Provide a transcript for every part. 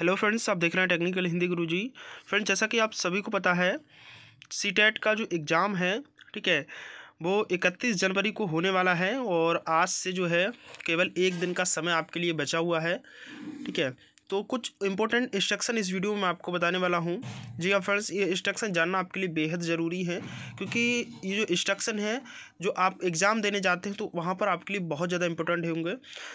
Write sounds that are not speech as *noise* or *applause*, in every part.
hello friends आप देख रहे हैं टेक्निकल हिंदी गुरु जी फ्रेंड्स जैसा कि आप सभी को पता है सी e का जो एग्ज़ाम है ठीक है वो 31 जनवरी को होने वाला है और आज से जो है केवल एक दिन का समय आपके लिए बचा हुआ है ठीक है तो कुछ इंपॉर्टेंट इंस्ट्रक्शन इस वीडियो में आपको बताने वाला हूँ जी हाँ फ्रेंड्स ये इंस्ट्रक्शन जानना आपके लिए बेहद ज़रूरी है क्योंकि ये जो इंस्ट्रक्शन है जो आप एग्ज़ाम देने जाते हैं तो वहाँ पर आपके लिए बहुत ज़्यादा इंपॉर्टेंट होंगे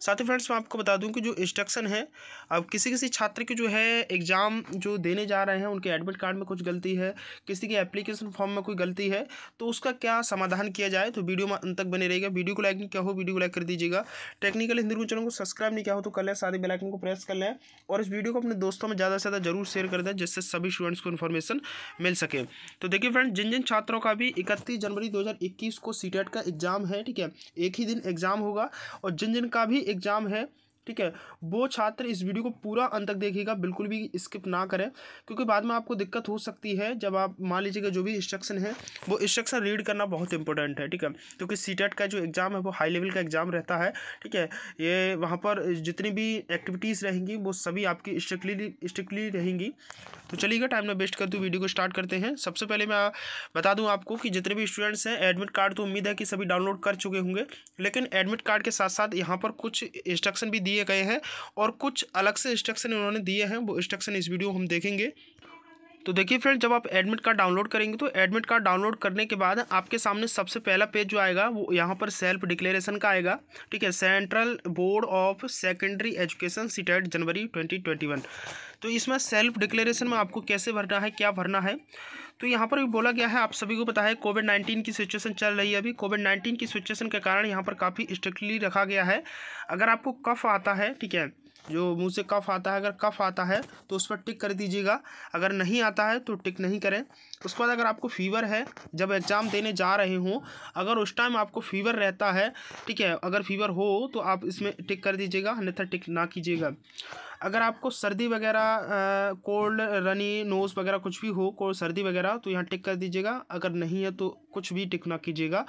साथ ही फ्रेंड्स मैं आपको बता दूँ कि जो इंस्ट्रक्शन है अब किसी किसी छात्र के जो है एग्ज़ाम जो देने जा रहे हैं उनके एडमिट कार्ड में कुछ गलती है किसी के एप्लीकेशन फॉर्म में कोई गलती है तो उसका क्या समाधान किया जाए तो वीडियो में अंत तक बने रहेगा वीडियो को लाइक नहीं क्या हो वीडियो को लाइक कर दीजिएगा टेक्निकल हिंदी चैनल को सब्सक्राइब नहीं किया हो तो कर लें साथ बेलाइकन को प्रेस कर लें और इस वीडियो को अपने दोस्तों में ज़्यादा से ज़्यादा जरूर शेयर कर दें जिससे सभी स्टूडेंट्स को इन्फॉर्मेशन मिल सके तो देखिए फ्रेंड जिन जिन छात्रों का भी इकतीस जनवरी 2021 को सी e का एग्ज़ाम है ठीक है एक ही दिन एग्ज़ाम होगा और जिन जिन का भी एग्ज़ाम है ठीक है वो छात्र इस वीडियो को पूरा अंत तक देखेगा बिल्कुल भी स्किप ना करें क्योंकि बाद में आपको दिक्कत हो सकती है जब आप मान लीजिएगा जो भी इंस्ट्रक्शन है वो इंस्ट्रक्शन रीड करना बहुत इंपॉर्टेंट है ठीक है क्योंकि सी का जो एग्ज़ाम है वो हाई लेवल का एग्ज़ाम रहता है ठीक है ये वहाँ पर जितनी भी एक्टिविटीज़ रहेंगी वो सभी आपकी स्ट्रिक्टली स्ट्रिक्टली रहेंगी तो चलिएगा टाइम ना वेस्ट करते हुए वीडियो को स्टार्ट करते हैं सबसे पहले मैं बता दूँ आपको कि जितने भी स्टूडेंट्स हैं एडमिट कार्ड तो उम्मीद है कि सभी डाउनलोड कर चुके होंगे लेकिन एडमिट कार्ड के साथ साथ यहाँ पर कुछ इंस्ट्रक्शन भी दिए दिए गए हैं और कुछ अलग से इंस्ट्रक्शन इन्होंने दिए हैं वो इंस्ट्रक्शन इस वीडियो हम देखेंगे तो देखिए फ्रेंड जब आप एडमिट कार्ड डाउनलोड करेंगे तो एडमिट कार्ड डाउनलोड करने के बाद आपके सामने सबसे पहला पेज जो आएगा वो यहाँ पर सेल्फ डिक्लेरेशन का आएगा ठीक है Central Board of Secondary Education CTET जनवरी 2021 तो इसमें सेल्फ डिक्लेरेशन में आपको कैसे भरना है क्या भरना है तो यहाँ पर भी बोला गया है आप सभी को पता है कोविड नाइन्टीन की सिचुएशन चल रही है अभी कोविड नाइन्टीन की सिचुएशन के कारण यहाँ पर काफ़ी स्ट्रिक्टली रखा गया है अगर आपको कफ आता है ठीक है जो मुंह से कफ आता है अगर कफ आता है तो उस पर टिक कर दीजिएगा अगर नहीं आता है तो टिक नहीं करें उसके बाद अगर आपको फीवर है जब एग्ज़ाम देने जा रहे हों अगर उस टाइम आपको फीवर रहता है ठीक है अगर फीवर हो तो आप इसमें टिक कर दीजिएगा अन्यथा टिक ना कीजिएगा अगर आपको सर्दी वगैरह कोल्ड रनी नोज़ वगैरह कुछ भी हो कोल्ड सर्दी वगैरह तो यहाँ टिक कर दीजिएगा अगर नहीं है तो कुछ भी टिक ना कीजिएगा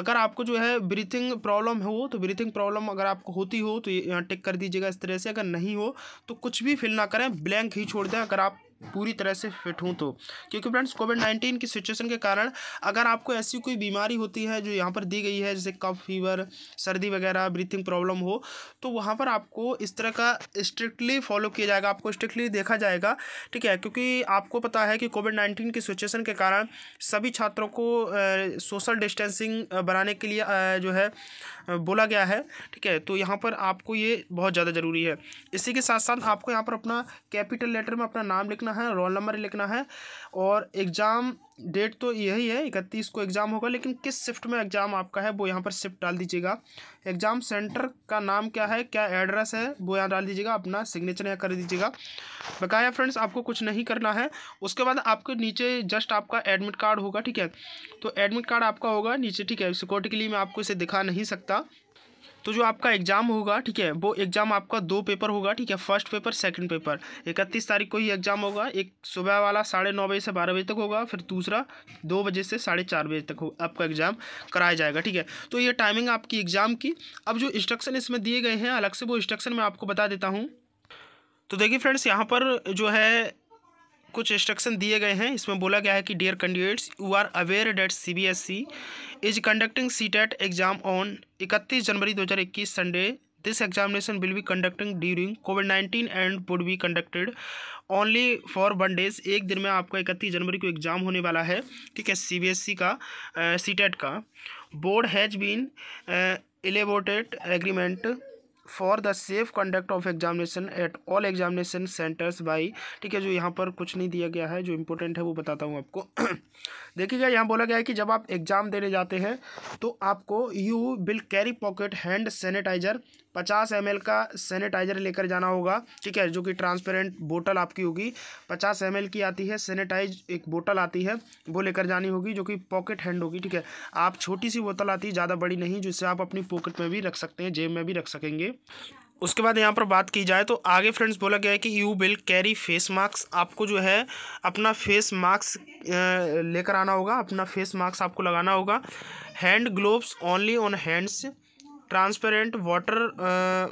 अगर आपको जो है ब्रीथिंग प्रॉब्लम हो तो ब्रीथिंग प्रॉब्लम अगर आपको होती हो तो यहाँ टिक कर दीजिएगा इस तरह से अगर नहीं हो तो कुछ भी फिल ना करें ब्लैंक ही छोड़ दें अगर आप पूरी तरह से फिट हूँ तो क्योंकि फ्रेंड्स कोविड नाइन्टीन की सिचुएशन के कारण अगर आपको ऐसी कोई बीमारी होती है जो यहाँ पर दी गई है जैसे कफ फीवर सर्दी वगैरह ब्रीथिंग प्रॉब्लम हो तो वहाँ पर आपको इस तरह का स्ट्रिक्टली फॉलो किया जाएगा आपको स्ट्रिक्टली देखा जाएगा ठीक है क्योंकि आपको पता है कि कोविड नाइन्टीन की सिचुएशन के कारण सभी छात्रों को सोशल डिस्टेंसिंग बनाने के लिए जो है बोला गया है ठीक है तो यहाँ पर आपको ये बहुत ज़्यादा ज़रूरी है इसी के साथ साथ आपको यहाँ पर अपना कैपिटल लेटर में अपना नाम लिखना है रोल नंबर लिखना है और एग्ज़ाम डेट तो यही है इकतीस को एग्ज़ाम होगा लेकिन किस शिफ्ट में एग्ज़ाम आपका है वो यहाँ पर शिफ्ट डाल दीजिएगा एग्ज़ाम सेंटर का नाम क्या है क्या एड्रेस है वो यहाँ डाल दीजिएगा अपना सिग्नेचर यहाँ कर दीजिएगा बकाया फ्रेंड्स आपको कुछ नहीं करना है उसके बाद आपके नीचे जस्ट आपका एडमिट कार्ड होगा ठीक है तो एडमिट कार्ड आपका होगा नीचे ठीक है सिक्योरिटी के लिए मैं आपको इसे दिखा नहीं सकता का तो जो आपका एग्ज़ाम होगा ठीक है वो एग्ज़ाम आपका दो पेपर होगा ठीक है फर्स्ट पेपर सेकंड पेपर इकतीस तारीख को ही एग्ज़ाम होगा एक सुबह वाला साढ़े नौ बजे से बारह बजे तक होगा फिर दूसरा दो बजे से साढ़े चार बजे तक आपका एग्ज़ाम कराया जाएगा ठीक है तो ये टाइमिंग आपकी एग्ज़ाम की अब जो इंस्ट्रक्शन इसमें दिए गए हैं अलग से वो इंस्ट्रक्शन मैं आपको बता देता हूँ तो देखिए फ्रेंड्स यहाँ पर जो है कुछ इंस्ट्रक्शन दिए गए हैं इसमें बोला गया है कि dear candidates you are aware that C B S E is conducting CTET exam on इकतीस जनवरी दो हज़ार इक्कीस Sunday this examination will be conducting during COVID nineteen and would be conducted only for one days एक दिन में आपका इकतीस जनवरी को एग्ज़ाम होने वाला है ठीक है सी बी एस ई का सी टेट का board has been elaborated agreement for the safe conduct of examination at all examination centres by ठीक है जो यहाँ पर कुछ नहीं दिया गया है जो इम्पोर्टेंट है वो बताता हूँ आपको *clears throat* देखिएगा यहाँ बोला गया है कि जब आप एग्ज़ाम देने जाते हैं तो आपको you will carry pocket hand sanitizer पचास एम का सैनिटाइजर लेकर जाना होगा ठीक है जो कि ट्रांसपेरेंट बोतल आपकी होगी पचास एम की आती है सैनिटाइज एक बोतल आती है वो लेकर जानी होगी जो कि पॉकेट हैंड होगी ठीक है आप छोटी सी बोतल आती है ज़्यादा बड़ी नहीं जिससे आप अपनी पॉकेट में भी रख सकते हैं जेब में भी रख सकेंगे उसके बाद यहाँ पर बात की जाए तो आगे फ्रेंड्स बोला गया है कि you will carry face mask आपको जो है अपना फेस मास्क लेकर आना होगा अपना फेस मास्क आपको लगाना होगा hand gloves only on hands transparent water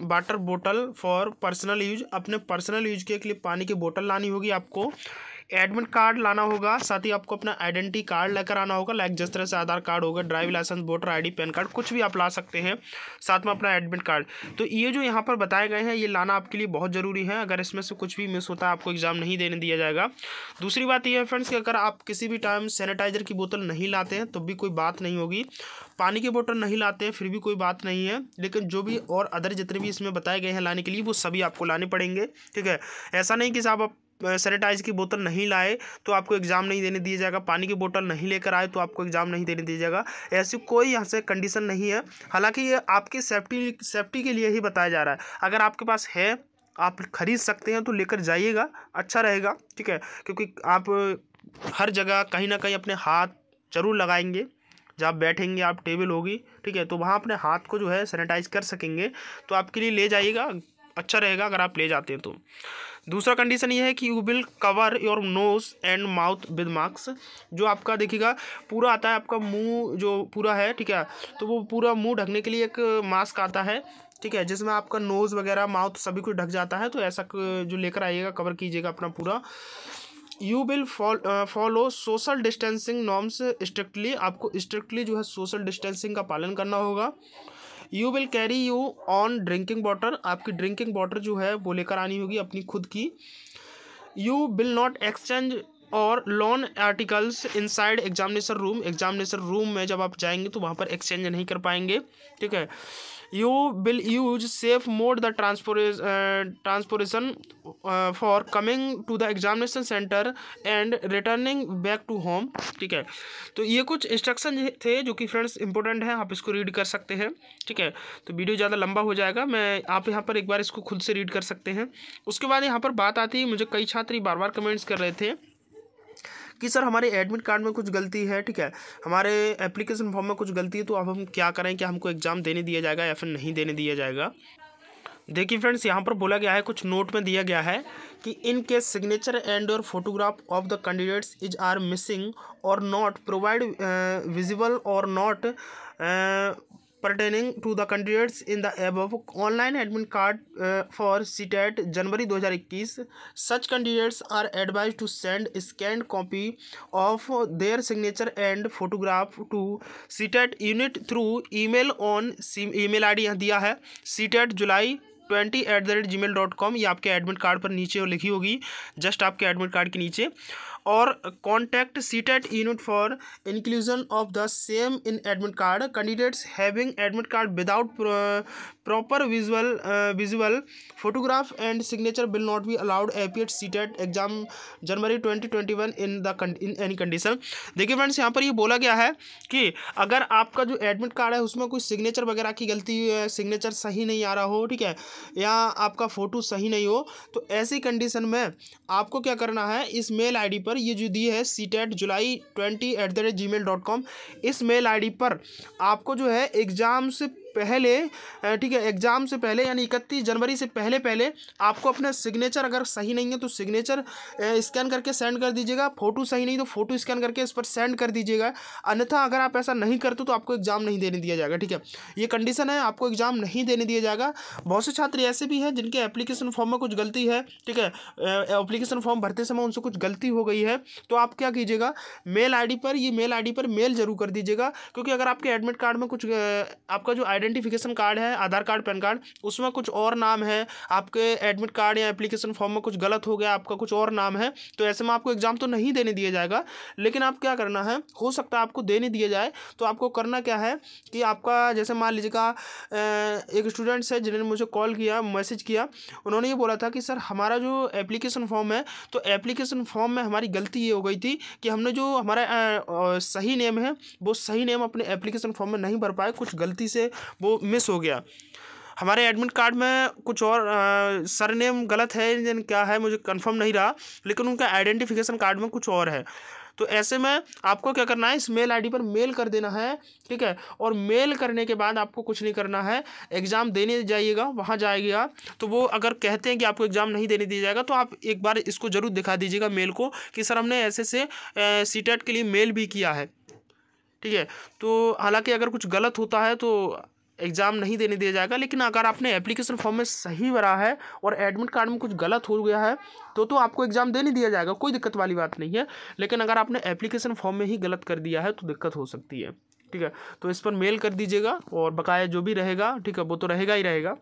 water बोतल फॉर पर्सनल यूज अपने पर्सनल यूज के लिए पानी की बोतल लानी होगी आपको एडमिट कार्ड लाना होगा साथ ही आपको अपना आइडेंटिटी कार्ड लेकर आना होगा लाइक जिस तरह से आधार कार्ड होगा driving licence voter ID PAN card कुछ भी आप ला सकते हैं साथ में अपना एडमिट कार्ड तो ये जो यहाँ पर बताए गए हैं ये लाना आपके लिए बहुत ज़रूरी है अगर इसमें से कुछ भी मिस होता है आपको एग्ज़ाम नहीं देने दिया जाएगा दूसरी बात यह है फ्रेंड्स कि अगर आप किसी भी टाइम सैनिटाइज़र की बोतल नहीं लाते हैं तो भी कोई बात नहीं होगी पानी की बोतल नहीं लाते हैं फिर भी कोई बात नहीं है लेकिन जो भी और अदर जितने भी इसमें बताए गए हैं लाने के लिए वो सभी आपको लाने पड़ेंगे ठीक है ऐसा नहीं कि साहब आप सैनिटाइज की बोतल नहीं लाए तो आपको एग्ज़ाम नहीं देने दिया जाएगा पानी की बोतल नहीं लेकर आए तो आपको एग्ज़ाम नहीं देने दिया जाएगा ऐसी कोई यहाँ से कंडीशन नहीं है हालांकि ये आपकी सेफ्टी सेफ्टी के लिए ही बताया जा रहा है अगर आपके पास है आप खरीद सकते हैं तो लेकर जाइएगा अच्छा रहेगा ठीक है क्योंकि आप हर जगह कहीं ना कहीं अपने हाथ जरूर लगाएंगे जब आप बैठेंगे आप टेबल होगी ठीक है तो वहाँ अपने हाथ को जो है सैनिटाइज कर सकेंगे तो आपके लिए ले जाइएगा अच्छा रहेगा अगर आप ले जाते हैं तो दूसरा कंडीशन ये है कि you will cover your nose and mouth with mask जो आपका देखिएगा पूरा आता है आपका मुंह जो पूरा है ठीक है तो वो पूरा मुंह ढकने के लिए एक मास्क आता है ठीक है जिसमें आपका नोज़ वगैरह माउथ सभी कुछ ढक जाता है तो ऐसा जो लेकर आइएगा कवर कीजिएगा अपना पूरा you will follow social distancing norms strictly आपको स्ट्रिक्टली जो है सोशल डिस्टेंसिंग का पालन करना होगा you will carry you on drinking water आपकी ड्रिंकिंग वाटर जो है वो लेकर आनी होगी अपनी खुद की यू विल नॉट एक्सचेंज और loan articles inside examination room examination room में जब आप जाएंगे तो वहाँ पर एक्सचेंज नहीं कर पाएंगे ठीक है you will use safe mode the transport transportation for coming to the examination centre and returning back to home ठीक है तो ये कुछ इंस्ट्रक्शन थे जो कि फ्रेंड्स इंपॉर्टेंट हैं आप इसको रीड कर सकते हैं ठीक है तो वीडियो ज़्यादा लंबा हो जाएगा मैं आप यहाँ पर एक बार इसको खुद से रीड कर सकते हैं उसके बाद यहाँ पर बात आती है मुझे कई छात्र बार बार कमेंट्स कर रहे थे कि सर हमारे एडमिट कार्ड में कुछ गलती है ठीक है हमारे एप्लीकेशन फॉर्म में कुछ गलती है तो अब हम क्या करें कि हमको एग्ज़ाम देने दिया जाएगा या फिर नहीं देने दिया जाएगा देखिए फ्रेंड्स यहाँ पर बोला गया है कुछ नोट में दिया गया है कि इन केस सिग्नेचर एंड और photograph of the candidates is are missing और नॉट प्रोवाइड विजिबल और not pertaining to the candidates in the above online admin card uh, for CTET January 2021 such candidates are advised to send a scanned copy of their signature and photograph to CTET unit through email on email id diya hai CTET July twenty eight the rate Gmail dot com ये आपके admit card पर नीचे लिखी होगी just आपके admit card के नीचे और contact CTET unit for inclusion of the same in admit card candidates having admit card without proper visual visual photograph and signature will not be allowed appear CTET exam January twenty twenty one in the in any condition देखिए friends यहाँ पर ये बोला गया है कि अगर आपका जो एडमिट कार्ड है उसमें कोई सिग्नेचर वगैरह की गलती सिग्नेचर सही नहीं आ रहा हो ठीक है या आपका फ़ोटो सही नहीं हो तो ऐसी कंडीशन में आपको क्या करना है इस मेल आईडी पर पर ये जो दी है सी टेट जुलाई twenty eight the rate Gmail dot com इस मेल आई डी पर आपको जो है एग्ज़ाम से पहले ठीक है एग्ज़ाम से पहले यानी इकतीस जनवरी से पहले पहले आपको अपना सिग्नेचर अगर सही नहीं है तो सिग्नेचर स्कैन करके सेंड कर दीजिएगा फोटो सही नहीं तो फोटो स्कैन करके इस पर सेंड कर दीजिएगा अन्यथा अगर आप ऐसा नहीं करते तो आपको एग्ज़ाम नहीं देने दिया जाएगा ठीक है ये कंडीशन है आपको एग्ज़ाम नहीं देने दिया जाएगा बहुत से छात्र ऐसे भी हैं जिनके एप्लीकेशन फॉर्म में कुछ गलती है ठीक है एप्लीकेशन फॉर्म भरते समय उनसे कुछ गलती हो गई है तो आप क्या कीजिएगा मेल आई पर ये मेल आई पर मेल जरूर कर दीजिएगा क्योंकि अगर आपके एडमिट कार्ड में कुछ आपका जो आई आइडेंटिफिकेशन कार्ड है आधार कार्ड पैन कार्ड उसमें कुछ और नाम है आपके एडमिट कार्ड या एप्लीकेशन फॉर्म में कुछ गलत हो गया आपका कुछ और नाम है तो ऐसे में आपको एग्ज़ाम तो नहीं देने दिया जाएगा लेकिन आप क्या करना है हो सकता है आपको देने दिया जाए तो आपको करना क्या है कि आपका जैसे मान लीजिएगा एक स्टूडेंट्स है जिन्होंने मुझे कॉल किया मैसेज किया उन्होंने ये बोला था कि सर हमारा जो एप्लीकेशन फॉर्म है तो एप्लीकेशन फॉर्म में हमारी गलती ये हो गई थी कि हमने जो हमारा सही नेम है वो सही नेम अपने एप्लीकेशन फॉर्म में नहीं भर पाए कुछ गलती से वो मिस हो गया हमारे एडमिट कार्ड में कुछ और सर नेम गलत है क्या है मुझे कंफर्म नहीं रहा लेकिन उनका आइडेंटिफिकेशन कार्ड में कुछ और है तो ऐसे में आपको क्या करना है इस मेल आईडी पर मेल कर देना है ठीक है और मेल करने के बाद आपको कुछ नहीं करना है एग्ज़ाम देने जाइएगा वहाँ जाएगा तो वो अगर कहते हैं कि आपको एग्ज़ाम नहीं देने दिया जाएगा तो आप एक बार इसको ज़रूर दिखा दीजिएगा मेल को कि सर हमने ऐसे से सी के लिए मेल भी किया है ठीक है तो हालांकि अगर कुछ गलत होता है तो एग्ज़ाम नहीं देने दिया जाएगा लेकिन अगर आपने एप्लीकेशन फॉर्म में सही भरा है और एडमिट कार्ड में कुछ गलत हो गया है तो तो आपको एग्ज़ाम देने दिया जाएगा कोई दिक्कत वाली बात नहीं है लेकिन अगर आपने एप्लीकेशन फॉर्म में ही गलत कर दिया है तो दिक्कत हो सकती है ठीक है तो इस पर मेल कर दीजिएगा और बकाया जो भी रहेगा ठीक है वो तो रहेगा ही रहेगा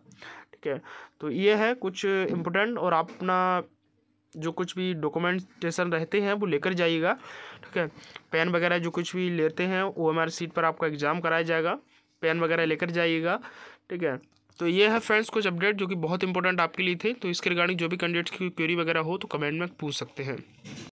ठीक है तो ये है कुछ इम्पोर्टेंट और आप अपना जो कुछ भी डॉक्यूमेंटेशन रहते हैं वो लेकर जाइएगा ठीक है पेन वगैरह जो कुछ भी लेते हैं ओ एम आर सीट पर आपका एग्ज़ाम कराया जाएगा पेन वगैरह लेकर जाइएगा ठीक है तो ये है फ्रेंड्स कुछ अपडेट जो कि बहुत इंपॉर्टेंट आपके लिए थे तो इसके रिगार्डिंग जो भी कैंडिडेट्स की क्वेरी वगैरह हो तो कमेंट में पूछ सकते हैं